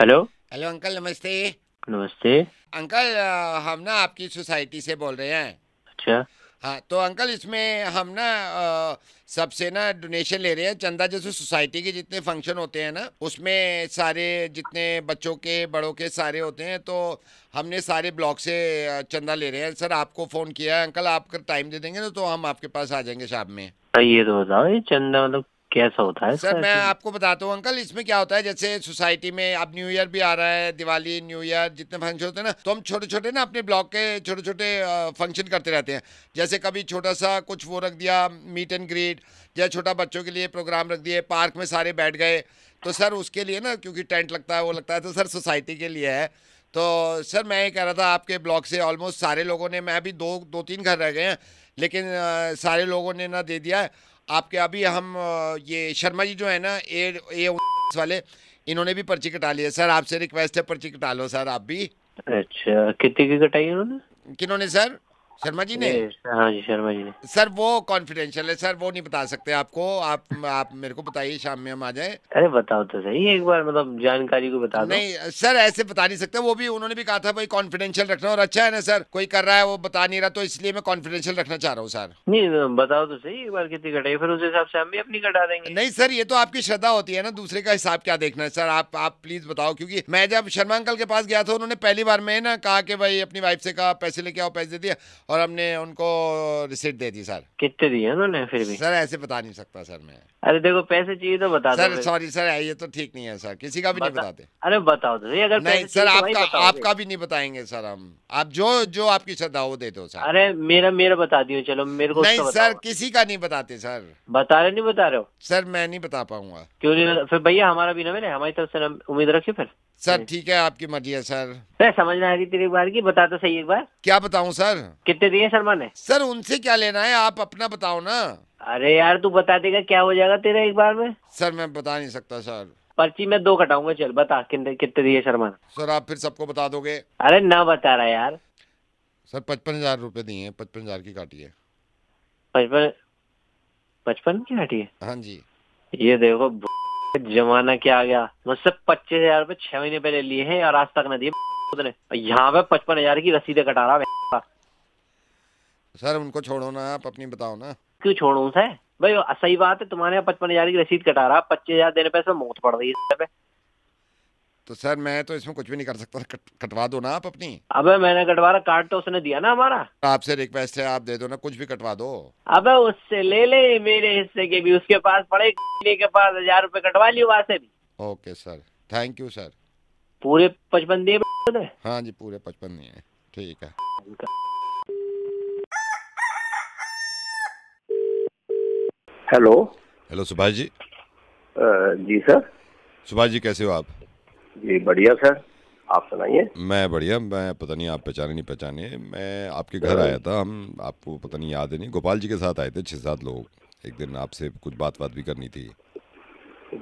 Hello hello uncle नमस्ते नमस्ते uncle uh, हम ना आपकी सोसाइटी से बोल रहे हैं अच्छा हाँ तो अंकल इसमें हम ना uh, सबसे ना डोनेशन ले रहे हैं चंदा जैसे सोसाइटी के जितने फंक्शन होते हैं ना उसमें सारे जितने बच्चों के बड़ों के सारे होते हैं तो हमने सारे ब्लॉक से uh, चंदा ले रहे हैं सर आपको फ़ोन किया है अंकल आप टाइम दे देंगे ना तो हम आपके पास आ जाएंगे शाम में हाँ, ये तो बताओ ये चंदा मतलब कैसा होता है सर मैं आपको बताता हूँ अंकल इसमें क्या होता है जैसे सोसाइटी में अब न्यू ईयर भी आ रहा है दिवाली न्यू ईयर जितने फंक्शन होते हैं ना तो हम छोटे छोटे ना अपने ब्लॉक के छोटे छोटे फंक्शन करते रहते हैं जैसे कभी छोटा सा कुछ वो रख दिया मीट एंड ग्रीट या छोटा बच्चों के लिए प्रोग्राम रख दिए पार्क में सारे बैठ गए तो सर उसके लिए ना क्योंकि टेंट लगता है वो लगता है तो सर सोसाइटी के लिए है तो सर मैं ये कह रहा था आपके ब्लॉक से ऑलमोस्ट सारे लोगों ने मैं अभी दो दो तीन घर रह गए हैं लेकिन आ, सारे लोगों ने ना दे दिया है आपके अभी हम ये शर्मा जी जो है ना ए ए वाले इन्होंने भी पर्ची कटा लिया सर आपसे रिक्वेस्ट है पर्ची कटा लो सर आप भी अच्छा कितने की कटाई उन्होंने किन्होंने सर शर्मा जी ने हाँ जी शर्मा जी ने सर वो कॉन्फिडेंशियल है सर वो नहीं बता सकते आपको आप आप मेरे को बताइए शाम में हम आ जाए अरे बताओ तो सही एक बार मतलब जानकारी को बता नहीं सर ऐसे बता नहीं सकते वो भी उन्होंने भी कहा था भाई कॉन्फिडेंशियल रखना और अच्छा है ना सर कोई कर रहा है वो बता नहीं रहा तो इसलिए मैं कॉन्फिडेंशियल रखना चाह रहा हूँ सर नहीं तो बताओ तो सही एक बार कितनी कटाई फिर उस हिसाब से हम भी अपनी कटा देंगे नहीं सर ये तो आपकी श्रद्धा होती है ना दूसरे का हिसाब क्या देखना है सर आप आप प्लीज बताओ क्योंकि मैं जब शर्मा अंकल के पास गया था उन्होंने पहली बार में ना कहा कि भाई अपनी वाइफ से कहा पैसे लेके आओ पैसे दे दिया और हमने उनको रिसिट दे दी सर कितने दिए उन्होंने फिर भी सर ऐसे बता नहीं सकता सर मैं अरे देखो पैसे चाहिए तो बता सर सॉरी सर ये तो ठीक नहीं है सर किसी का भी बता, नहीं बताते अरे बताओ तो अगर नहीं सर तो आपका आपका भी नहीं बताएंगे सर हम आप जो जो आपकी श्रद्धा वो दे दो सर अरे मेरा मेरा बता दियो चलो मेरे को नहीं सर किसी का नहीं बताते सर बता रहे नहीं बता रहे हो सर मैं नहीं बता पाऊंगा क्यों नहीं फिर भैया हमारा भी ना मेरे हमारी तरफ से उम्मीद रखी फिर सर ठीक है आपकी मर्जी है सर समझना समझ में आ रही तेरी बार की बता तो सही एक बार क्या बताऊँ सर कितने दिए शर्मा ने सर उनसे क्या लेना है आप अपना बताओ ना अरे यार तू बता देगा क्या हो जाएगा तेरा एक बार में सर मैं बता नहीं सकता सर पर्ची में दो कटाऊंगा चल बता कितने दिए शर्मा सर आप फिर सबको बता दोगे अरे ना बता रहा यार सर पचपन हजार रूपए दिए पचपन हजार की काटी है पचपन पचपन की काटी है हाँ जी ये देखो जमाना क्या आ गया मुझसे पच्चीस हजार रूपए छह महीने पहले लिए हैं और आज तक न दिए यहाँ पे पचपन हजार की रसीदे कटा रहा सर उनको छोड़ो ना आप अपनी बताओ ना क्यों छोड़ू उसे भाई सही बात है तुम्हारे यहाँ पचपन हजार की रसीद कटा रहा पच्चीस हजार देने पैसे मौत पड़ रही है तो सर मैं तो इसमें कुछ भी नहीं कर सकता कटवा दो ना आप अपनी अबे मैंने कटवा रहा कार्ड तो उसने दिया ना हमारा आपसे रिक्वेस्ट है आप दे दो ना कुछ भी कटवा दो अबे उससे ले ले मेरे हिस्से के भी उसके पास पड़े के पास हजार रूपए कटवा लियो वहाँ से भी okay sir thank you sir पूरे पचपन दिए हाँ जी पूरे पचपन दिए ठीक है हेलो हेलो सुभाष जी जी सर सुभाष जी कैसे हो आप जी बढ़िया सर आप सुनाइए मैं बढ़िया मैं पता नहीं आप पहचाने नहीं पहचाने मैं आपके घर आया था हम आपको पता नहीं याद है नहीं गोपाल जी के साथ आए थे छह सात लोग एक दिन आपसे कुछ बात बात भी करनी थी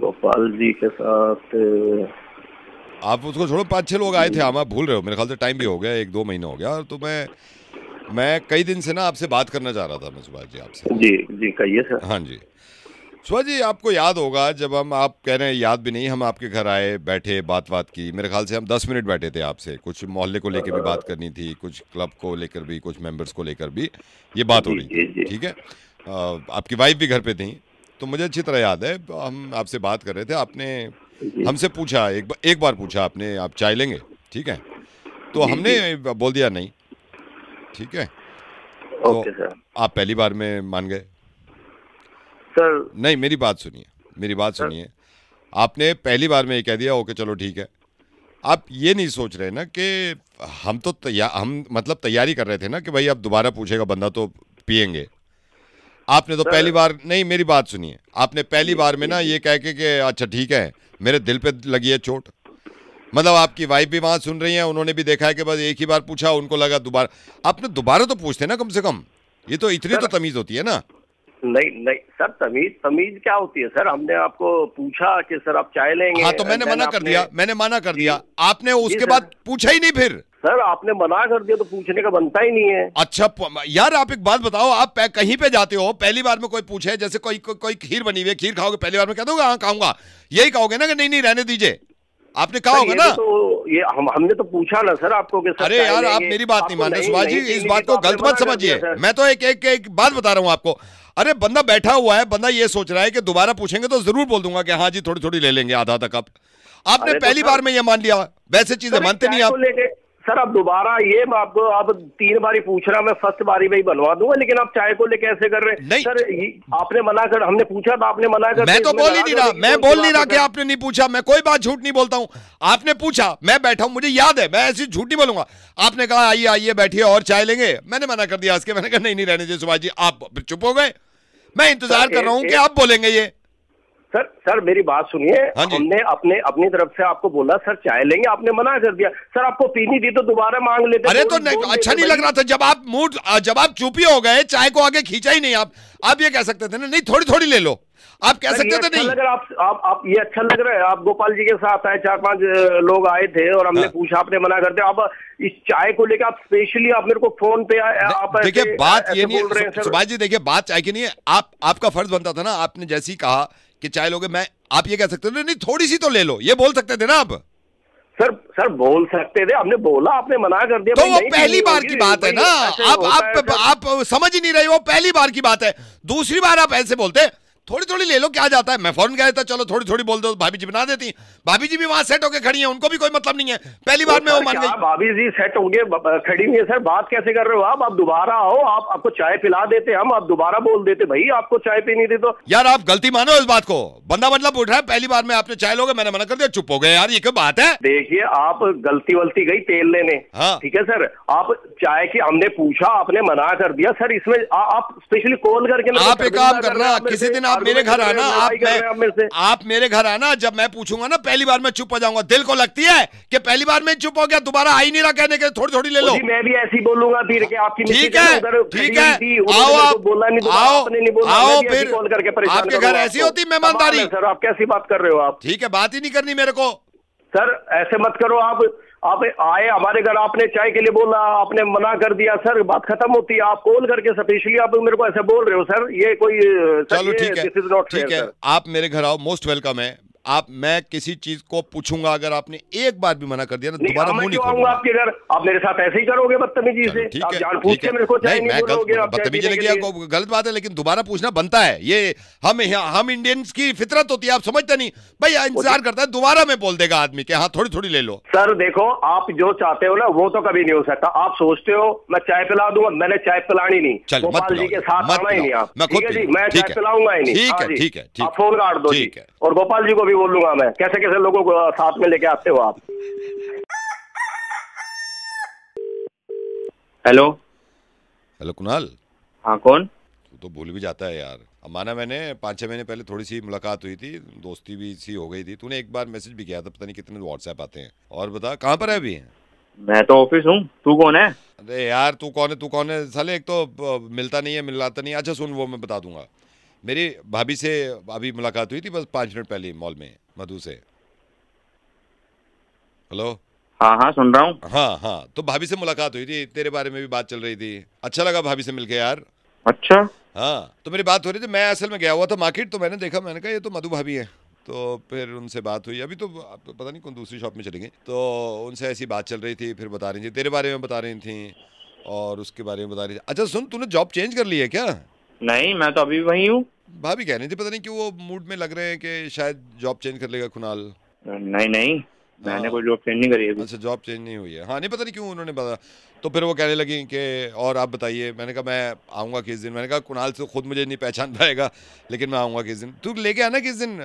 गोपाल जी के साथ आप उसको छोड़ो पाँच छह लोग आए थे हम आप भूल रहे हो मेरे ख्याल से टाइम भी हो गया एक दो महीना हो गया तो मैं मैं कई दिन से ना आपसे बात करना चाह रहा था मैं सुभाष जी आपसे जी जी कहिए सर हाँ जी सुभाष जी आपको याद होगा जब हम आप कह रहे हैं याद भी नहीं हम आपके घर आए बैठे बात बात की मेरे ख्याल से हम दस मिनट बैठे थे आपसे कुछ मोहल्ले को लेकर भी बात करनी थी कुछ क्लब को लेकर भी कुछ मेंबर्स को लेकर भी ये बात हो रही थी ठीक है आपकी वाइफ भी घर पे थी तो मुझे अच्छी तरह याद है हम आपसे बात कर रहे थे आपने हमसे पूछा एक, एक बार पूछा आपने आप चाय लेंगे ठीक है तो हमने बोल दिया नहीं ठीक है तो ओके तो सर आप पहली बार में मान गए सर नहीं मेरी बात सुनिए मेरी बात सुनिए आपने पहली बार में ये कह दिया ओके चलो ठीक है आप ये नहीं सोच रहे ना कि हम तो तैयार हम मतलब तैयारी कर रहे थे ना कि भाई आप दोबारा पूछेगा बंदा तो पियेंगे आपने तो पहली बार नहीं मेरी बात सुनिए आपने पहली बार में ना ये कह के कि अच्छा ठीक है मेरे दिल पे लगी है चोट मतलब आपकी वाइफ भी वहाँ सुन रही है उन्होंने भी देखा है कि बस एक ही बार पूछा उनको लगा दोबारा आपने दोबारा तो पूछते ना कम से कम ये तो इतनी तो तमीज होती है ना नहीं नहीं सर तमीज तमीज क्या होती है सर हमने आपको पूछा कि सर आप चाय लेंगे हाँ तो मैंने मना कर दिया मैंने मना कर दिया आपने उसके बाद पूछा ही नहीं फिर सर आपने मना कर दिया तो पूछने का बनता ही नहीं है अच्छा यार आप एक बात बताओ आप कहीं पे जाते हो पहली बार में कोई पूछे जैसे कोई को, कोई खीर बनी हुई है खीर खाओगे पहली बार में कह दोगे हाँ खाऊंगा यही कहोगे ना कि नहीं नहीं रहने दीजिए आपने कहा होगा ना तो ये हम हमने तो पूछा ना सर आपको कि अरे यार आप मेरी बात नहीं मान रहे सुभाष जी इस बात को गलत मत समझिए मैं तो एक एक एक बात बता रहा हूँ आपको अरे बंदा बैठा हुआ है बंदा ये सोच रहा है कि दोबारा पूछेंगे तो जरूर बोल दूंगा कि हाँ जी थोड़ी थोड़ी ले लेंगे आधा तक आपने तो पहली बार में ये मान लिया वैसे चीजें मानते नहीं आप तो सर अब दोबारा ये आपको आप तीन बारी पूछ रहा मैं फर्स्ट बारी में ही बनवा दूंगा लेकिन आप चाय को लेके ऐसे कर रहे हैं सर आपने मना कर हमने पूछा था आपने मना कर मैं तो बोल ही नहीं रहा मैं बोल नहीं रहा कि आपने नहीं पूछा मैं कोई बात झूठ नहीं बोलता हूँ आपने पूछा मैं बैठा हूँ मुझे याद है मैं ऐसी झूठ नहीं बोलूंगा आपने कहा आइए आइए बैठिए और चाय लेंगे मैंने मना कर दिया के मैंने कहा नहीं नहीं रहने दीजिए सुभाष जी आप चुप हो गए मैं इंतजार कर रहा हूँ कि आप बोलेंगे ये सर सर मेरी बात सुनिए हाँ हमने अपने अपनी तरफ से आपको बोला सर चाय लेंगे आपने मना कर दिया सर आपको पीनी थी तो दोबारा मांग लेते अरे तो नहीं, अच्छा नहीं लग रहा था जब आप मूड जब आप चुपी हो गए चाय को आगे खींचा ही नहीं आप आप ये कह सकते थे ना नहीं थोड़ी थोड़ी ले लो आप कह सकते थे अच्छा नहीं अगर आप, आप आप ये अच्छा लग रहा है आप गोपाल जी के साथ आए चार पांच लोग आए थे और हमने हाँ। पूछा आपने मना कर दिया आप इस चाय को लेकर आप स्पेशली आप मेरे को फोन पे आप देखिए बात ये नहीं सुभाष जी देखिए बात चाय की नहीं है आप आपका फर्ज बनता था ना आपने जैसी कहा कि चाय लोगे मैं आप ये कह सकते थे नहीं थोड़ी सी तो ले लो ये बोल सकते थे ना आप सर सर बोल सकते थे आपने बोला आपने मना कर दिया तो वो पहली बार की बात है ना आप आप आप समझ ही नहीं रहे वो पहली बार की बात है दूसरी बार आप ऐसे बोलते थोड़ी थोड़ी ले लो क्या जाता है मैं फौरन कह देता चलो थोड़ी थोड़ी बोल दो भाभी जी बना देती भाभी जी भी वहाँ सेट होकर खड़ी है उनको भी कोई मतलब नहीं है पहली बार में वो तो मान गई भाभी जी सेट होंगे खड़ी हुई है सर बात कैसे कर रहे हो आप आप दोबारा आओ आप आपको चाय पिला देते हम आप दोबारा बोल देते भाई आपको चाय पीनी थी तो यार आप गलती मानो इस बात को बंदा मतलब उठ रहा है पहली बार में आपने चाय लोगे मैंने मना कर दिया चुप हो गए यार ये क्या बात है देखिए आप गलती वलती गई तेल लेने हाँ। ठीक है सर आप चाय की हमने पूछा आपने मना कर दिया सर इसमें आप स्पेशली कॉल करके आप तो एक काम करना किसी दिन आप मेरे घर आना आप मैं आप मेरे घर आना जब मैं पूछूंगा ना पहली बार मैं चुप हो जाऊंगा दिल को लगती है कि पहली बार मैं चुप हो गया दोबारा आई नहीं रहा कहने के थोड़ी थोड़ी ले लो मैं भी ऐसी बोलूंगा फिर आपकी ठीक है ठीक है आओ आप आओ आओ फिर आपके घर ऐसी होती मेहमानदारी सर आप कैसी बात कर रहे हो आप ठीक है बात ही नहीं करनी मेरे को सर ऐसे मत करो आप आप आए हमारे घर आपने चाय के लिए बोला आपने मना कर दिया सर बात खत्म होती है आप कॉल करके स्पेशली आप मेरे को ऐसे बोल रहे हो सर ये कोई चलो ठीक है है, है आप मेरे घर आओ मोस्ट वेलकम है आप मैं किसी चीज को पूछूंगा अगर आपने एक बार भी मना कर दिया ना दोबारा मुंह नहीं खोलूंगा आपके घर आप मेरे साथ ऐसे ही करोगे बदतमीजी से ठीक है ठीक है मेरे को नहीं मैं बदतमीजी लगी आपको गलत बात है लेकिन दोबारा पूछना बनता है ये हम हम इंडियंस की फितरत होती है आप समझते नहीं भाई इंतजार करता है दोबारा में बोल देगा आदमी के हाँ थोड़ी थोड़ी ले लो सर देखो आप जो चाहते हो ना वो तो कभी नहीं हो सकता आप सोचते हो मैं चाय पिला दूंगा मैंने चाय पिलानी नहीं चलो मत जी के साथ मैं खुद मैं चाय पिलाऊंगा ही नहीं ठीक हाँ है ठीक है फोन काट दो और गोपाल जी को भी बोलूंगा मैं कैसे कैसे लोगों को साथ में लेके आते हो आप हेलो हेलो कुणाल हाँ कौन तू तो भूल भी जाता है यार माना मैंने पाँच छः महीने पहले थोड़ी सी मुलाकात हुई थी दोस्ती भी सी हो गई थी तूने एक बार मैसेज भी किया था पता नहीं कितने व्हाट्सएप आते हैं और बता कहाँ पर है अभी मैं तो ऑफिस हूँ तू कौन है अरे यार तू कौन है तू कौन है साले एक तो मिलता नहीं है मिलाता नहीं अच्छा सुन वो मैं बता दूंगा मेरी भाभी से अभी मुलाकात हुई थी बस पांच मिनट पहले मॉल में मधु से हेलो हाँ हाँ सुन रहा हूँ हाँ हाँ तो भाभी से मुलाकात हुई थी तेरे बारे में भी बात चल रही थी अच्छा लगा भाभी से मिलके यार अच्छा हाँ तो मेरी बात हो रही थी मैं असल में गया हुआ था मार्केट तो मैंने देखा मैंने कहा ये तो मधु भाभी है तो फिर उनसे बात हुई अभी तो पता नहीं कौन दूसरी शॉप में चलेंगे तो उनसे ऐसी बात चल रही थी फिर बता रही थी तेरे बारे में बता रही थी और उसके बारे में बता रही थी अच्छा सुन तूने जॉब चेंज कर ली है क्या नहीं मैं तो अभी वही हूँ भाभी कह रही थी पता नहीं क्यों वो मूड में लग रहे हैं कि शायद जॉब चेंज कर लेगा कुणाल नहीं नहीं मैंने हाँ। कोई जॉब चेंज नहीं करी है अच्छा जॉब चेंज नहीं हुई है हाँ नहीं पता नहीं क्यों उन्होंने तो फिर वो कहने लगी कि और आप बताइए मैंने कहा मैं आऊँगा किस दिन मैंने कहा कुणाल से खुद मुझे नहीं पहचान पाएगा लेकिन मैं आऊँगा किस दिन तू लेके आना किस दिन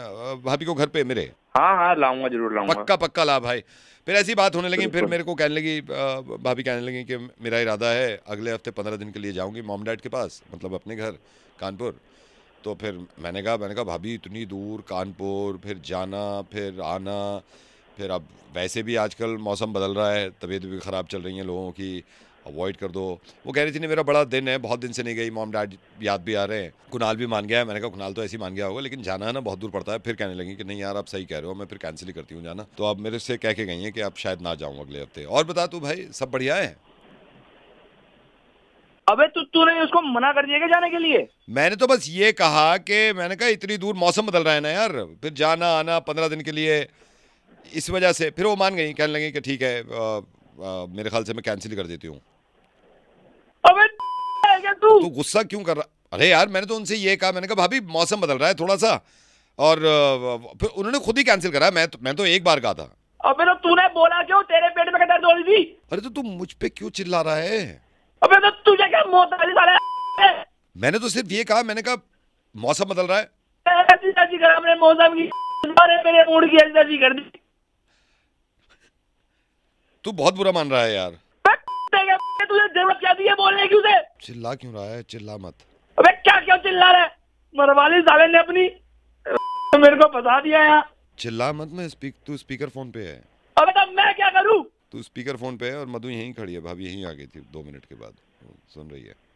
भाभी को घर पे मेरे हाँ हाँ लाऊंगा जरूर लाऊंगा पक्का पक्का ला भाई फिर ऐसी बात होने लगी फिर मेरे को कहने लगी भाभी कहने लगी कि मेरा इरादा है अगले हफ्ते पंद्रह दिन के लिए जाऊंगी मॉम डैड के पास मतलब अपने घर कानपुर तो फिर मैंने कहा मैंने कहा भाभी इतनी दूर कानपुर फिर जाना फिर आना फिर अब वैसे भी आजकल मौसम बदल रहा है तबीयत भी ख़राब चल रही है लोगों की अवॉइड कर दो वो कह रही थी नहीं मेरा बड़ा दिन है बहुत दिन से नहीं गई मॉम डैड याद भी आ रहे हैं कुनाल भी मान गया है मैंने कहा कुनाल तो ऐसे ही मान गया होगा लेकिन जाना है ना बहुत दूर पड़ता है फिर कहने लगी कि नहीं यार आप सही कह रहे हो मैं फिर कैंसिल ही करती हूँ जाना तो आप मेरे से कह के गई हैं कि आप शायद ना जाऊँ अगले हफ्ते और बता तू भाई सब बढ़िया है अबे तू तूने उसको मना कर दिया जाने के लिए मैंने तो बस ये कहा कि मैंने कहा इतनी दूर मौसम बदल रहा है ना यार फिर जाना आना पंद्रह दिन के लिए इस वजह से फिर वो मान गई कहने लगे कि ठीक है आ, आ, मेरे ख्याल से मैं कैंसिल कर देती हूँ तू गुस्सा क्यों कर रहा अरे यार मैंने तो उनसे ये कहा मैंने कहा भाभी मौसम बदल रहा है थोड़ा सा और फिर उन्होंने खुद ही कैंसिल करा मैं तो, मैं तो एक बार कहा था अबे तो तूने बोला क्यों तेरे पेट में दर्द हो रही थी अरे तो तू मुझ पे क्यों चिल्ला रहा है अबे तो तुझे क्या मोहताजी साला मैंने तो सिर्फ ये कहा मैंने कहा मौसम बदल रहा है मौसम की मेरे मूड की कर दी तू बहुत बुरा मान रहा है यार तुझे जरूरत क्या थी बोलने की उसे चिल्ला क्यों रहा है चिल्ला मत अबे क्या क्यों चिल्ला रहा है मरवाली साले ने अपनी मेरे को बता दिया यार चिल्ला मत मैं स्पीक तू स्पीकर फोन पे है अबे तब मैं क्या करूं तू स्पीकर फोन पे है और मधु यहीं खड़ी है भाभी यहीं आ गई थी दो मिनट के बाद सुन रही है